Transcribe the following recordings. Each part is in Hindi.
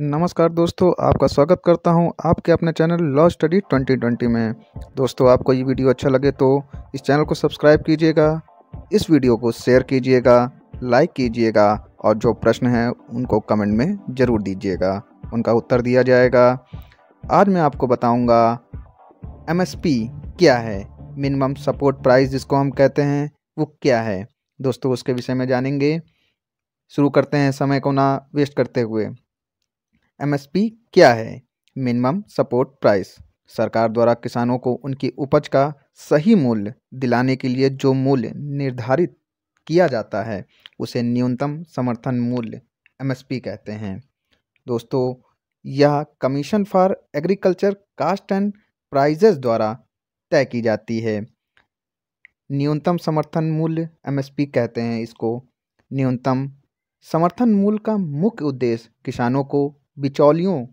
नमस्कार दोस्तों आपका स्वागत करता हूं आपके अपने चैनल लॉ स्टडी 2020 में दोस्तों आपको ये वीडियो अच्छा लगे तो इस चैनल को सब्सक्राइब कीजिएगा इस वीडियो को शेयर कीजिएगा लाइक कीजिएगा और जो प्रश्न हैं उनको कमेंट में ज़रूर दीजिएगा उनका उत्तर दिया जाएगा आज मैं आपको बताऊँगा एम क्या है मिनिमम सपोर्ट प्राइस जिसको हम कहते हैं वो क्या है दोस्तों उसके विषय में जानेंगे शुरू करते हैं समय को ना वेस्ट करते हुए एमएसपी क्या है मिनिमम सपोर्ट प्राइस सरकार द्वारा किसानों को उनकी उपज का सही मूल्य दिलाने के लिए जो मूल्य निर्धारित किया जाता है उसे न्यूनतम समर्थन मूल्य एमएसपी कहते हैं दोस्तों यह commission for agriculture cost and prices द्वारा तय की जाती है न्यूनतम समर्थन मूल्य एमएसपी कहते हैं इसको न्यूनतम समर्थन मूल्य का मुख्य उद्देश्य किसानों को बिचौलियों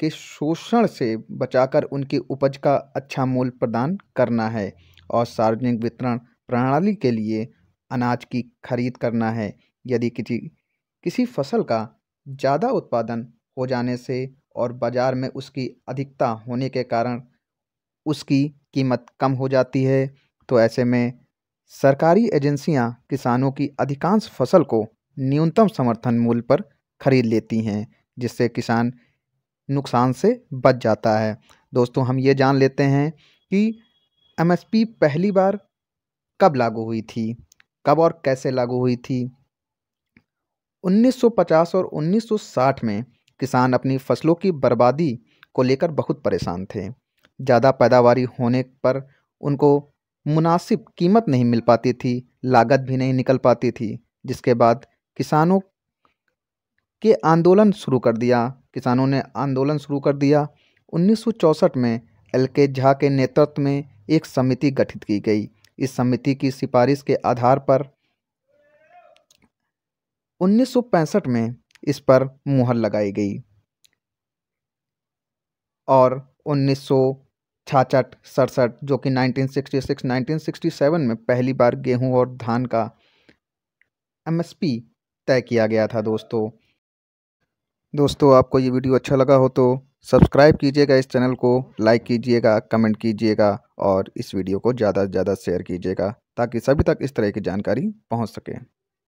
के शोषण से बचाकर उनकी उपज का अच्छा मूल्य प्रदान करना है और सार्वजनिक वितरण प्रणाली के लिए अनाज की खरीद करना है यदि किसी किसी फसल का ज़्यादा उत्पादन हो जाने से और बाज़ार में उसकी अधिकता होने के कारण उसकी कीमत कम हो जाती है तो ऐसे में सरकारी एजेंसियां किसानों की अधिकांश फसल को न्यूनतम समर्थन मूल्य पर खरीद लेती हैं जिससे किसान नुकसान से बच जाता है दोस्तों हम ये जान लेते हैं कि एमएसपी पहली बार कब लागू हुई थी कब और कैसे लागू हुई थी 1950 और 1960 में किसान अपनी फसलों की बर्बादी को लेकर बहुत परेशान थे ज़्यादा पैदावारी होने पर उनको मुनासिब कीमत नहीं मिल पाती थी लागत भी नहीं निकल पाती थी जिसके बाद किसानों के आंदोलन शुरू कर दिया किसानों ने आंदोलन शुरू कर दिया 1964 में एल के झा के नेतृत्व में एक समिति गठित की गई इस समिति की सिफारिश के आधार पर 1965 में इस पर मुहर लगाई गई और उन्नीस सौ छाछठ सड़सठ जो कि 1966 1967 में पहली बार गेहूं और धान का एमएसपी तय किया गया था दोस्तों दोस्तों आपको ये वीडियो अच्छा लगा हो तो सब्सक्राइब कीजिएगा इस चैनल को लाइक कीजिएगा कमेंट कीजिएगा और इस वीडियो को ज़्यादा से ज़्यादा शेयर कीजिएगा ताकि सभी तक इस तरह की जानकारी पहुंच सके